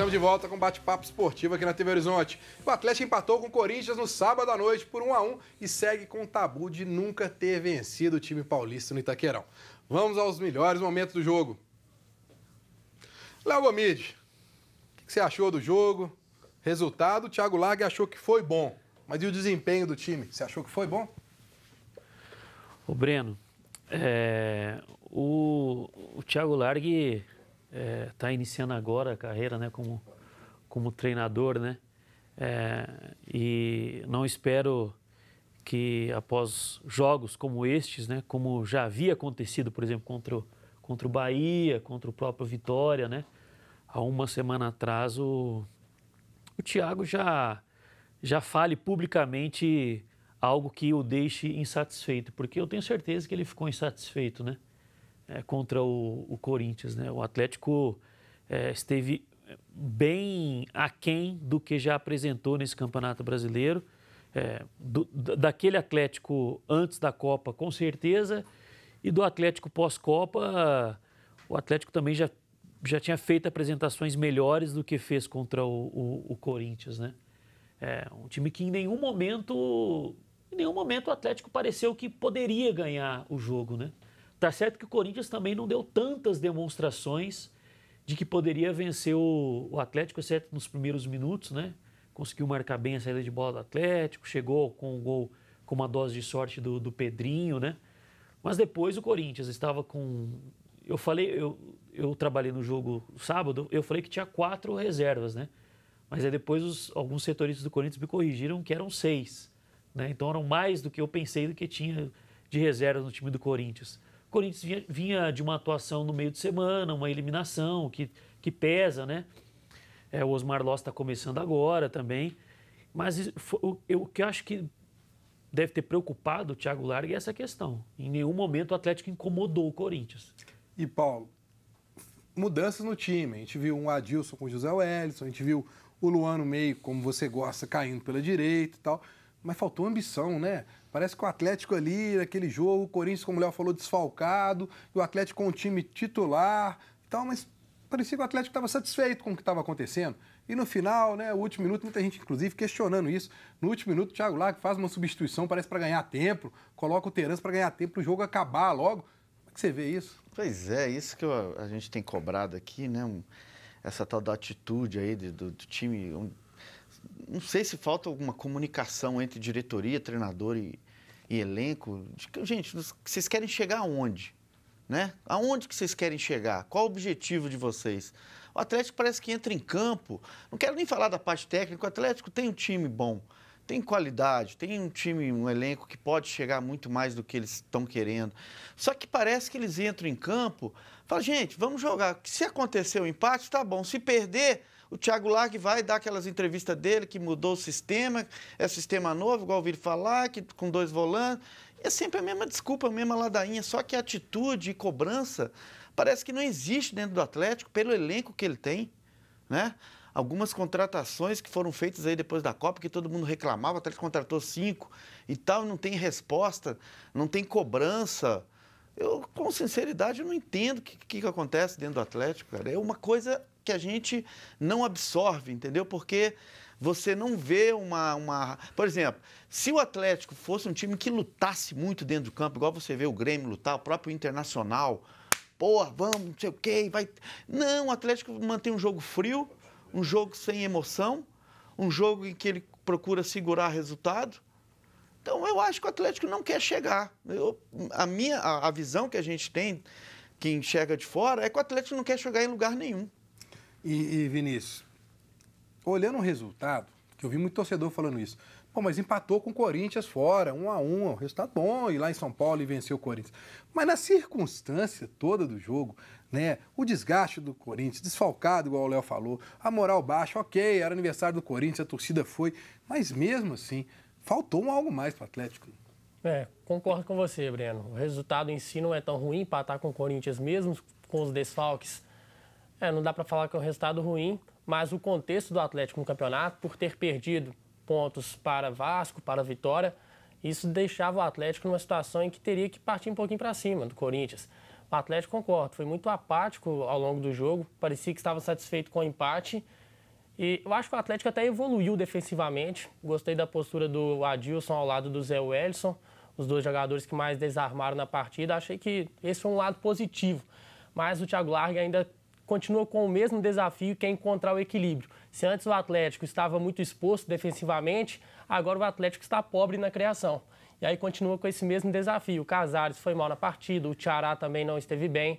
Estamos de volta com bate-papo esportivo aqui na TV Horizonte. O Atlético empatou com o Corinthians no sábado à noite por 1 a 1 e segue com o tabu de nunca ter vencido o time paulista no Itaquerão. Vamos aos melhores momentos do jogo. Léo Gomide, o que você achou do jogo? Resultado, o Thiago Largue achou que foi bom. Mas e o desempenho do time? Você achou que foi bom? Ô Breno, é, o, o Thiago Largue está é, tá iniciando agora a carreira, né, como, como treinador, né? É, e não espero que após jogos como estes, né, como já havia acontecido, por exemplo, contra o, contra o Bahia, contra o próprio Vitória, né? Há uma semana atrás o, o Thiago já já fale publicamente algo que o deixe insatisfeito, porque eu tenho certeza que ele ficou insatisfeito, né? é, contra o, o, Corinthians. Né? O Atlético é, esteve bem aquém do que já apresentou nesse Campeonato Brasileiro. É, do, daquele Atlético antes da Copa, com certeza, e do Atlético pós-Copa, o Atlético também já, já tinha feito apresentações melhores do que fez contra o, o, o Corinthians, né? É, um time que em nenhum momento, em nenhum momento o Atlético pareceu que poderia ganhar o jogo, né? Tá certo que o Corinthians também não deu tantas demonstrações de que poderia vencer o, Atlético, exceto nos primeiros minutos, né? Conseguiu marcar bem a saída de bola do Atlético, chegou com um gol com uma dose de sorte do, do Pedrinho, né? Mas depois o Corinthians estava com. Eu falei, eu, eu trabalhei no jogo sábado, eu falei que tinha quatro reservas, né? Mas aí depois os, alguns setoristas do Corinthians me corrigiram que eram seis. Né? Então eram mais do que eu pensei do que tinha de reservas no time do Corinthians. O Corinthians vinha, vinha, de uma atuação no meio de semana, uma eliminação que, que pesa, né? É, o Osmar Loss está começando agora também. Mas o, eu, o que eu acho que deve ter preocupado o Thiago Largue é essa questão. Em nenhum momento o Atlético incomodou o Corinthians. E, Paulo, mudanças no time. A gente viu um Adilson com o José Wellison, a gente viu o Luano meio, como você gosta, caindo pela direita e tal. Mas faltou ambição, né? Parece que o Atlético ali, naquele jogo, o Corinthians, como o Léo falou, desfalcado, e o Atlético com um time titular e tal, mas parecia que o Atlético estava satisfeito com o que estava acontecendo. E no final, né, o último minuto, muita gente inclusive questionando isso. No último minuto, o Thiago Largue faz uma substituição, parece para ganhar tempo, coloca o Terence para ganhar tempo para o jogo acabar logo. Como é que você vê isso? Pois é, isso que eu, a gente tem cobrado aqui, né? Um, essa tal da atitude aí do, do time, um, não sei se falta alguma comunicação entre diretoria, treinador e, e elenco. De, gente, vocês querem chegar aonde? Né? Aonde que vocês querem chegar? Qual o objetivo de vocês? O Atlético parece que entra em campo. Não quero nem falar da parte técnica. O Atlético tem um time bom, tem qualidade, tem um time, um elenco que pode chegar muito mais do que eles estão querendo. Só que parece que eles entram em campo, fala gente, vamos jogar. Se acontecer o um empate, tá bom. Se perder, o Thiago Largue vai dar aquelas entrevistas dele que mudou o sistema, é sistema novo, igual ouviram falar, que com dois volantes. Assim, é sempre a mesma desculpa, a mesma ladainha, só que a atitude e cobrança parece que não existe dentro do Atlético pelo elenco que ele tem, né? Algumas contratações que foram feitas aí depois da Copa, que todo mundo reclamava, o Atlético contratou cinco e tal, não tem resposta, não tem cobrança. Eu, com sinceridade, eu não entendo o que, que acontece dentro do Atlético, cara. É uma coisa que a gente não absorve, entendeu? Porque você não vê uma, uma. Por exemplo, se o Atlético fosse um time que lutasse muito dentro do campo, igual você vê o Grêmio lutar, o próprio Internacional, porra, vamos, não sei o quê, vai. Não, o Atlético mantém um jogo frio, um jogo sem emoção, um jogo em que ele procura segurar resultado. Então, eu acho que o Atlético não quer chegar. Eu, a minha a, a visão que a gente tem, que enxerga de fora, é que o Atlético não quer chegar em lugar nenhum. E, e Vinícius, olhando o resultado, que eu vi muito torcedor falando isso. Pô, mas empatou com o Corinthians fora, um a um, o resultado bom, e lá em São Paulo e venceu o Corinthians. Mas na circunstância toda do jogo, né, o desgaste do Corinthians, desfalcado, igual o Léo falou, a moral baixa, ok, era aniversário do Corinthians, a torcida foi, mas mesmo assim, faltou um algo mais para o Atlético. É, concordo com você, Breno. O resultado em si não é tão ruim, empatar com o Corinthians mesmo, com os desfalques é, não dá para falar que é um resultado ruim, mas o contexto do Atlético no campeonato, por ter perdido pontos para Vasco, para Vitória, isso deixava o Atlético numa situação em que teria que partir um pouquinho para cima do Corinthians. O Atlético, concordo, foi muito apático ao longo do jogo, parecia que estava satisfeito com o empate. E eu acho que o Atlético até evoluiu defensivamente. Gostei da postura do Adilson ao lado do Zé Wellison, os dois jogadores que mais desarmaram na partida. Achei que esse foi um lado positivo. Mas o Thiago Larga ainda continua com o mesmo desafio que é encontrar o equilíbrio. Se antes o Atlético estava muito exposto defensivamente, agora o Atlético está pobre na criação. E aí continua com esse mesmo desafio. O Casares foi mal na partida, o Tiará também não esteve bem.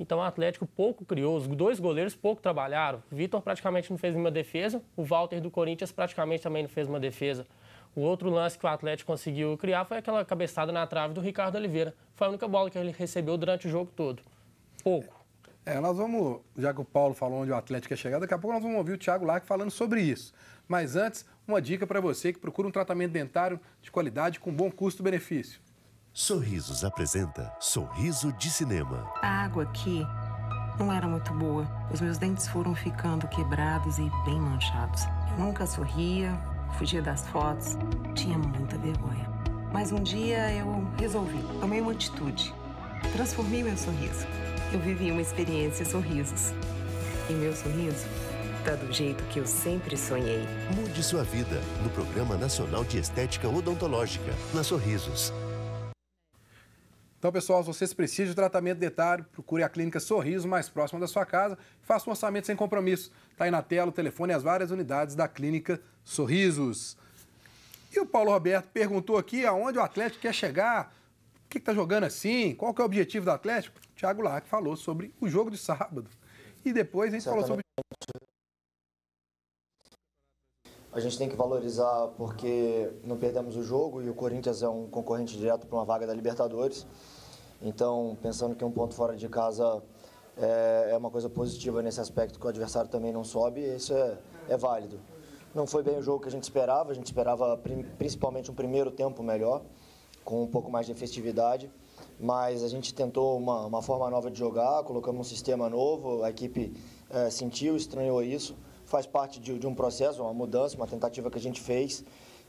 Então o Atlético pouco criou, os dois goleiros pouco trabalharam. O Vitor praticamente não fez nenhuma defesa, o Walter do Corinthians praticamente também não fez uma defesa. O outro lance que o Atlético conseguiu criar foi aquela cabeçada na trave do Ricardo Oliveira. Foi a única bola que ele recebeu durante o jogo todo. Pouco. É, nós vamos, já que o Paulo falou onde o Atlético é chegado, daqui a pouco nós vamos ouvir o Thiago Larque falando sobre isso. Mas antes, uma dica para você que procura um tratamento dentário de qualidade com bom custo-benefício. Sorrisos apresenta Sorriso de Cinema. A água aqui não era muito boa. Os meus dentes foram ficando quebrados e bem manchados. Eu nunca sorria, fugia das fotos, tinha muita vergonha. Mas um dia eu resolvi, tomei uma atitude, transformei meu sorriso eu vivi uma experiência sorrisos. E meu sorriso tá do jeito que eu sempre sonhei. Mude sua vida no Programa Nacional de Estética Odontológica, na Sorrisos. Então, pessoal, se vocês precisam de tratamento dentário, procure a Clínica Sorriso mais próxima da sua casa e faça um orçamento sem compromisso. Está aí na tela o telefone e as várias unidades da Clínica Sorrisos. E o Paulo Roberto perguntou aqui aonde o Atlético quer chegar o que está jogando assim? Qual que é o objetivo do Atlético? O Thiago Larque falou sobre o jogo de sábado. E depois a gente Certamente. falou sobre. A gente tem que valorizar porque não perdemos o jogo e o Corinthians é um concorrente direto para uma vaga da Libertadores. Então, pensando que um ponto fora de casa é, é, uma coisa positiva nesse aspecto, que o adversário também não sobe, isso é, é válido. Não foi bem o jogo que a gente esperava, a gente esperava principalmente um primeiro tempo melhor com um pouco mais de festividade. Mas a gente tentou uma, uma forma nova de jogar, colocamos um sistema novo, a equipe é, sentiu, estranhou isso. Faz parte de, de um processo, uma mudança, uma tentativa que a gente fez.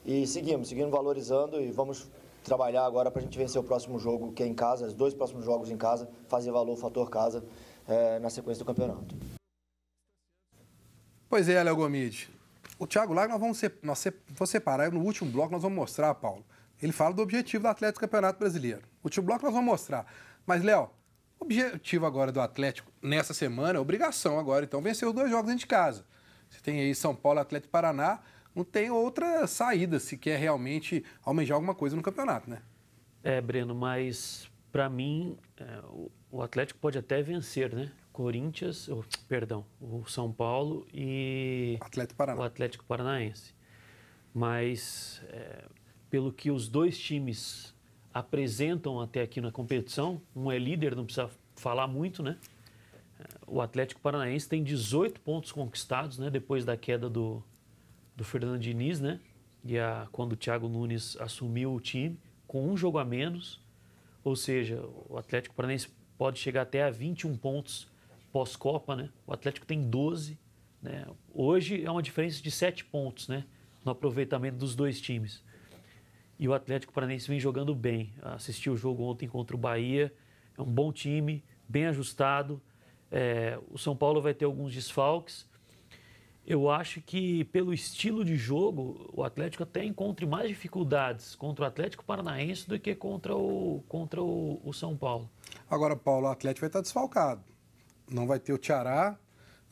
E seguimos, seguimos valorizando e vamos trabalhar agora para a gente vencer o próximo jogo que é em casa, os dois próximos jogos em casa, fazer valor o fator casa é, na sequência do campeonato. Pois é, Léo Gomide. O Thiago Lago, nós vamos se, nós se, vou separar no último bloco, nós vamos mostrar, Paulo, ele fala do objetivo do Atlético Campeonato Brasileiro. O tio Bloco nós vamos mostrar. Mas, Léo, o objetivo agora do Atlético nessa semana é obrigação agora, então, vencer os dois jogos dentro de casa. Você tem aí São Paulo, Atlético Paraná, não tem outra saída se quer realmente almejar alguma coisa no campeonato, né? É, Breno, mas para mim é, o Atlético pode até vencer, né? Corinthians, oh, perdão, o São Paulo e Atlético o Atlético Paranaense. Mas é, pelo que os dois times apresentam até aqui na competição. Um é líder, não precisa falar muito, né? O Atlético Paranaense tem 18 pontos conquistados, né? Depois da queda do, do Fernando Diniz, né? E a, quando o Thiago Nunes assumiu o time, com um jogo a menos. Ou seja, o Atlético Paranaense pode chegar até a 21 pontos pós-Copa, né? O Atlético tem 12. Né? Hoje é uma diferença de 7 pontos, né? No aproveitamento dos dois times. E o Atlético Paranaense vem jogando bem. Assisti o jogo ontem contra o Bahia. É um bom time, bem ajustado. É, o São Paulo vai ter alguns desfalques. Eu acho que, pelo estilo de jogo, o Atlético até encontre mais dificuldades contra o Atlético Paranaense do que contra o, contra o, o São Paulo. Agora, Paulo, o Atlético vai estar desfalcado. Não vai ter o Tiará.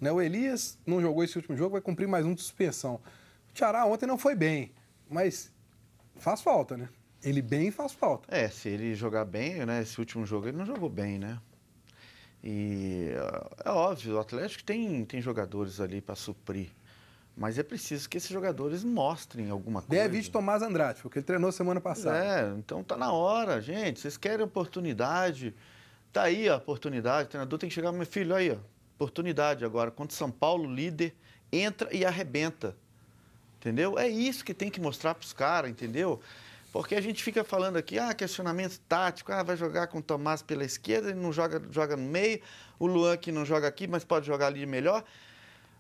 Né? O Elias não jogou esse último jogo, vai cumprir mais um de suspensão. O Tiará ontem não foi bem, mas faz falta, né? Ele bem faz falta. É, se ele jogar bem, né? Esse último jogo ele não jogou bem, né? E ah, é óbvio, o Atlético tem, tem jogadores ali para suprir. Mas é preciso que esses jogadores mostrem alguma coisa. Deve de Tomás Andrade, porque ele treinou semana passada. É, então tá na hora, gente. Vocês querem oportunidade. Tá aí a oportunidade. O treinador tem que chegar, meu filho, aí, ó. Oportunidade agora. Contra São Paulo, líder, entra e arrebenta. Entendeu? É isso que tem que mostrar para os caras, entendeu? Porque a gente fica falando aqui, ah, questionamento tático, ah, vai jogar com o Tomás pela esquerda, ele não joga, joga no meio, o Luan que não joga aqui, mas pode jogar ali melhor.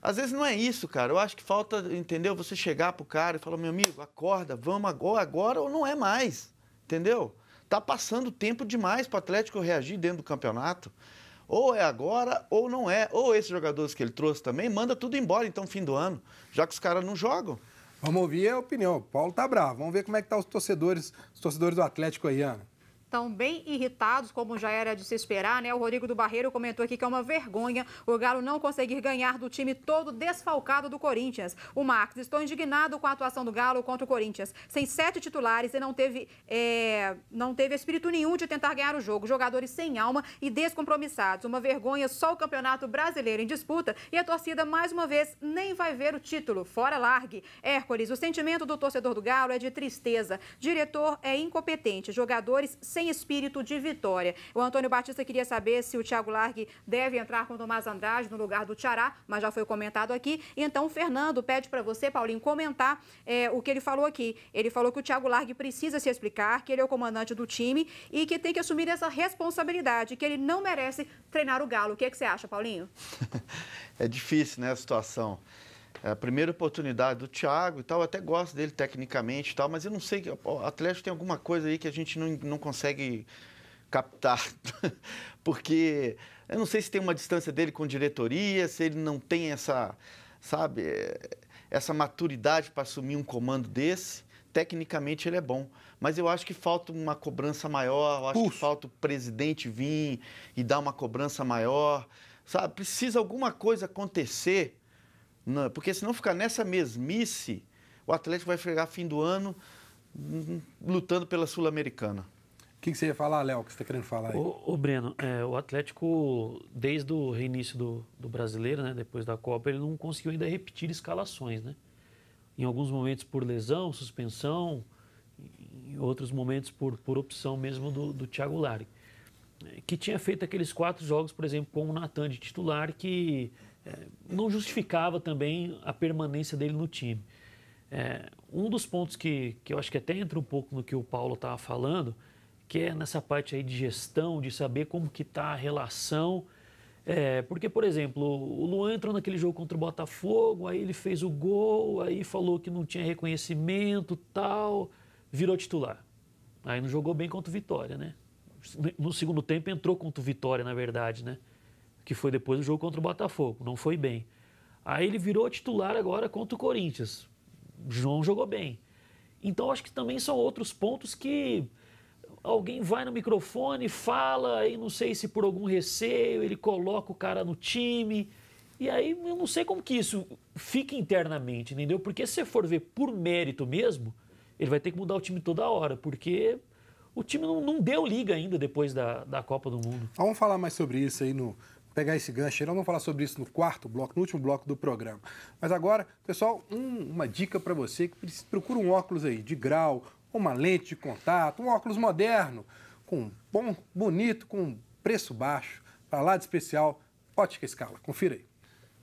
Às vezes não é isso, cara. Eu acho que falta, entendeu? Você chegar pro cara e falar, meu amigo, acorda, vamos agora, agora ou não é mais, entendeu? Tá passando tempo demais pro Atlético reagir dentro do campeonato. Ou é agora ou não é. Ou esses jogadores que ele trouxe também, manda tudo embora, então, fim do ano, já que os caras não jogam. Vamos ouvir a opinião. O Paulo tá bravo. Vamos ver como é que tá os torcedores, os torcedores do Atlético aí, Ana estão bem irritados, como já era de se esperar, né? O Rodrigo do Barreiro comentou aqui que é uma vergonha o Galo não conseguir ganhar do time todo desfalcado do Corinthians. O Max, estou indignado com a atuação do Galo contra o Corinthians. Sem sete titulares e não teve, é, não teve espírito nenhum de tentar ganhar o jogo. Jogadores sem alma e descompromissados. Uma vergonha, só o Campeonato Brasileiro em disputa e a torcida, mais uma vez, nem vai ver o título. Fora largue. Hércules, o sentimento do torcedor do Galo é de tristeza. Diretor é incompetente. Jogadores sem sem espírito de vitória. O Antônio Batista queria saber se o Thiago Largue deve entrar com o Tomás Andrade no lugar do Tiará, mas já foi comentado aqui. Então, o Fernando pede para você, Paulinho, comentar é, o que ele falou aqui. Ele falou que o Thiago Largue precisa se explicar, que ele é o comandante do time e que tem que assumir essa responsabilidade, que ele não merece treinar o Galo. O que, é que você acha, Paulinho? é difícil, né, a situação. É, a primeira oportunidade do Thiago e tal, eu até gosto dele tecnicamente e tal, mas eu não sei, o Atlético tem alguma coisa aí que a gente não, não consegue captar, porque eu não sei se tem uma distância dele com diretoria, se ele não tem essa, sabe, essa maturidade para assumir um comando desse. Tecnicamente ele é bom, mas eu acho que falta uma cobrança maior, eu acho que falta o presidente vir e dar uma cobrança maior, sabe? Precisa alguma coisa acontecer porque se não ficar nessa mesmice, o Atlético vai chegar fim do ano hum, hum, lutando pela Sul-Americana. O que, que, você ia falar, Léo, que você está querendo falar aí? ô Breno, é, o Atlético, desde o reinício do, do brasileiro, né, depois da Copa, ele não conseguiu ainda repetir escalações. Né? Em alguns momentos por lesão, suspensão, em outros momentos por, por opção mesmo do, do Thiago Lari, é, que tinha feito aqueles quatro jogos, por exemplo, com o Natan de titular, que é, não justificava também a permanência dele no time. É, um dos pontos que, que eu acho que até entra um pouco no que o Paulo estava falando, que é nessa parte aí de gestão, de saber como que está a relação. É, porque, por exemplo, o Luan entrou naquele jogo contra o Botafogo, aí ele fez o gol, aí falou que não tinha reconhecimento, tal, virou titular. Aí não jogou bem contra o Vitória, né? No segundo tempo entrou contra o Vitória, na verdade, né? que foi depois do jogo contra o Botafogo. Não foi bem. Aí ele virou titular agora contra o Corinthians. João jogou bem. Então acho que também são outros pontos que alguém vai no microfone, fala, e não sei se por algum receio ele coloca o cara no time. E aí eu não sei como que isso fica internamente, entendeu? Porque se você for ver por mérito mesmo, ele vai ter que mudar o time toda hora, porque o time não, não deu liga ainda depois da, da Copa do Mundo. Vamos falar mais sobre isso aí no, pegar esse gancho. Nós vamos falar sobre isso no quarto bloco, no último bloco do programa. Mas agora, pessoal, um, uma dica para você que procura um óculos aí de grau, uma lente de contato, um óculos moderno, com bom, bonito, com preço baixo, para lá de especial, ótica escala. Confira aí.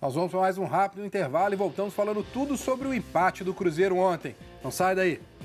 Nós vamos para mais um rápido intervalo e voltamos falando tudo sobre o empate do Cruzeiro ontem. Não sai daí.